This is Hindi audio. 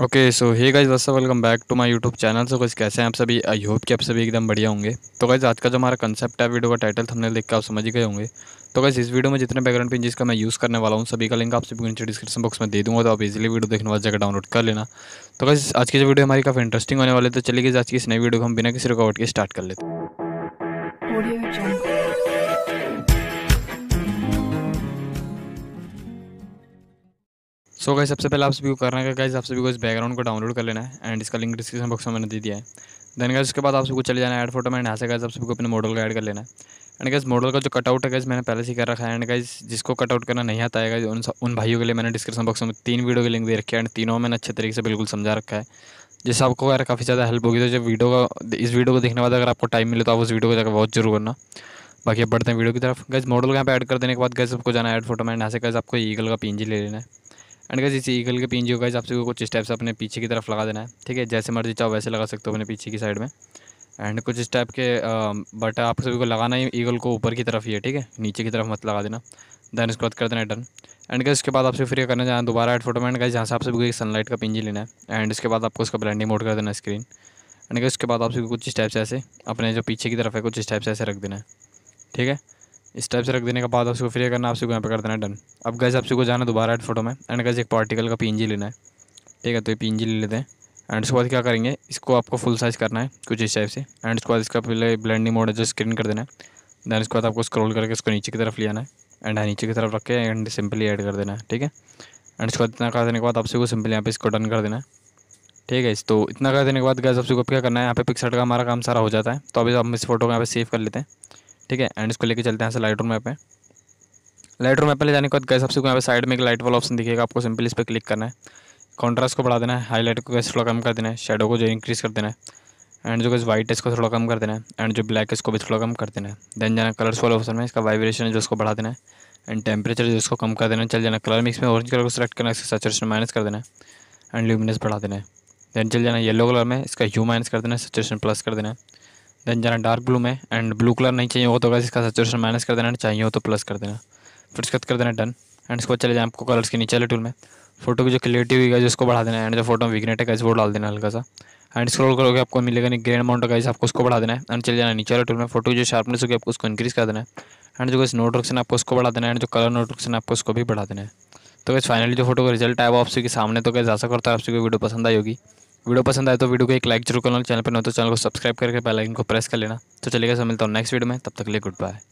ओके सो हे गाइज वसा welcome back to my YouTube channel so कुछ कैसे हैं आप सभी आई होप कि आप सभी एकदम बढ़िया होंगे तो गाइज आज का जो हमारा कंसेप्ट है वीडियो का टाइटल तो हमने देख के आप समझ गए होंगे तो गाइज इस वीडियो में जितने बैकग्राउंड पेजेस का मैं यूज़ करने वाला हूँ सभी का लिंक आप सभी नीचे डिस्क्रिप्शन बॉक्स में दे दूँगा तो आप इजिली वीडियो देखने वाले जगह डाउनलोड कर लेना तो गाइज आज की जो वीडियो हमारी काफ़ी इंटरेस्टिंग होने वाले तो चलिए आज की इस नई वीडियो को हम बिना किसी रुकावट के स्टार्ट कर लेते हैं सो so, गाइज सबसे पहले आप सभी को करना है गाइज आप सभी को इस बैकग्राउंड को डाउनलोड कर लेना है एंड इसका लिंक डिस्क्रिप्शन बॉक्स में मैंने दे दिया है देन गाइज उसके बाद आप सबको चले जाना है ऐड फोटो में यहाँ से गाइज आप सबको अपने मॉडल का ऐड कर लेना है एंड गाइज मॉडल का जो कटआउट है गाइज मैंने पहले से कर रखा है एंड गाइज जिसको कटआउट करना नहीं आता है उन उन भाइयों के लिए मैंने डिस्क्रिप्शन बॉक्स में तीन वीडियो के लिंक दे रखे हैं एंड तीनों मैंने अच्छे तरीके से बिल्कुल समझा रखा है जिससे आपको अगर काफ़ी ज़्यादा हेल्प होगी तो जब वीडियो का इस वीडियो को देखने के बाद अगर आपको टाइम मिले तो आप उस वीडियो को जाकर बहुत जरूर करना बाकी अब बढ़ते हैं वीडियो की तरफ गैस मॉडल को यहाँ पे ऐड कर देने के बाद गैस आपको जाना है ऐड फोटो में यहाँ से गैस आपको ईगल का पीएनजी ले लेना है एंड गैस इस ईगल के पिंजों का आपसे कुछ स्टेप्स अपने पीछे की तरफ लगा देना है ठीक है जैसे मर्जी चाहो वैसे लगा सकते हो अपने पीछे की साइड में एंड कुछ इस टाइप के बट आप सभी को लगाना ही ईगल को ऊपर की तरफ ही है ठीक है नीचे की तरफ मत लगा देना देन इसके बाद कर देना डन एंड गैस उसके बाद आपसे फिर करना चाहें दोबारा एड फोटो में एंड गए जहाँ से आप सभी को एक सनलाइट का पिंजी लेना है एंड इसके बाद आपको उसका ब्लैंडिंग मोड कर देना स्क्रीन एंड गैस उसके बाद आपसे कुछ स्टेप्स ऐसे अपने जो पीछे की तरफ है कुछ स्टेप्स ऐसे रख देना है ठीक है इस टाइप से रख देने के बाद आपको फिर करना करना आपसे यहाँ पर कर देना डन अब गैस आपसे को जाना दोबारा एड फोटो में एंड गैस एक पार्टिकल का पी लेना है ठीक है तो ये पी ले लेते हैं एंड उसके बाद क्या करेंगे इसको आपको फुल साइज़ करना है कुछ इस टाइप से एंड उसके बाद इसका पहले ब्लेंडिंग मोड जो स्क्रीन कर देना है दैन उसके बाद आपको स्क्रॉल करके इसको नीचे की तरफ ले आना है एंड हाँ, नीचे की तरफ रख के एंड सिंपली ऐड कर देना है ठीक है एंड उसके बाद इतना कर देने के बाद आपसे को सिंपली यहाँ पे इसको डन कर देना है ठीक है तो इतना कर देने के बाद गैस आपसे को क्या करना है यहाँ पे पिक्सट का हमारा काम सारा हो जाता है तो अभी तो हम इस फोटो को यहाँ पे सेव कर लेते हैं ठीक है एंड इसको लेके चलते हैं ऐसे लाइट रूम में लाइट मैप में ले जाने के बाद गैस आपसे यहाँ पे साइड में एक लाइट वाला ऑप्शन दिखेगा आपको सिंपल इस पर क्लिक करना है कॉन्ट्रास्ट को बढ़ा देना है हाईलाइट को कैसे थोड़ा कम कर देना है शेडो को जो इंक्रीज कर देना है एंड जो गैस वाइट है इसको थोड़ा कम कर देना है एंड जो ब्लैक है इसको भी थोड़ा कम कर देना है देन जाना कलर्स वाले ऑप्शन में इसका वाइब्रेशन है जो उसको बढ़ा देना है एंड टेम्परेचर जो इसको कम कर देना है चल जाना कलर मिक्स में ऑरेंज कलर को सेलेक्ट करना है इसका सचुएशन माइनस कर देना है एंड ल्यूमिनस बढ़ा देना है देन चल जाना येलो कलर में इसका ह्यू माइनस कर देना है सचुएशन प्लस कर देना है देन जाना डार्क ब्लू में एंड ब्लू कलर नहीं चाहिए हो तो बस इसका सेचुरेशन माइनस कर देना चाहिए हो तो प्लस कर देना फिर उसके बाद कर देना डन एंड इसको चले जाए आपको कलर्स के नीचे वाले टूल में फोटो की जो क्लियरिटी हुई है उसको बढ़ा देना एंड जो फोटो में विग्नेट है वो डाल देना हल्का सा एंड स्क्रॉल करोगे आपको मिलेगा नहीं ग्रेन अमाउंट का आपको उसको बढ़ा देना है एंड चले जाना नीचे वाले टूल में फोटो जो शार्पनेस होगी आपको उसको इंक्रीज़ कर देना है एंड जो इस नोट ऑप्शन आपको उसको बढ़ा देना है एंड जो कलर नोट ऑप्शन आपको उसको भी बढ़ा देना है तो गैस फाइनली जो फोटो का रिजल्ट आया वो आपसी के सामने तो गैस ऐसा करता है आपसी को वीडियो पसंद आई होगी वीडियो पसंद आए तो वीडियो को एक लाइक जरूर करना चैनल पर न तो चैनल को सब्सक्राइब करके बेल आइकन को प्रेस कर लेना तो चलेगा सर मिलता हूँ नेक्स्ट वीडियो में तब तक लिए गुड बाय